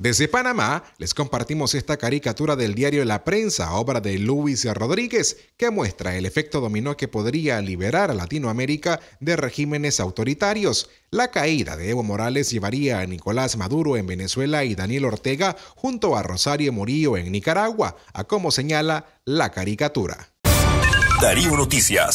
Desde Panamá les compartimos esta caricatura del diario La Prensa, obra de Luis Rodríguez, que muestra el efecto dominó que podría liberar a Latinoamérica de regímenes autoritarios. La caída de Evo Morales llevaría a Nicolás Maduro en Venezuela y Daniel Ortega junto a Rosario Murillo en Nicaragua, a como señala la caricatura. Darío Noticias.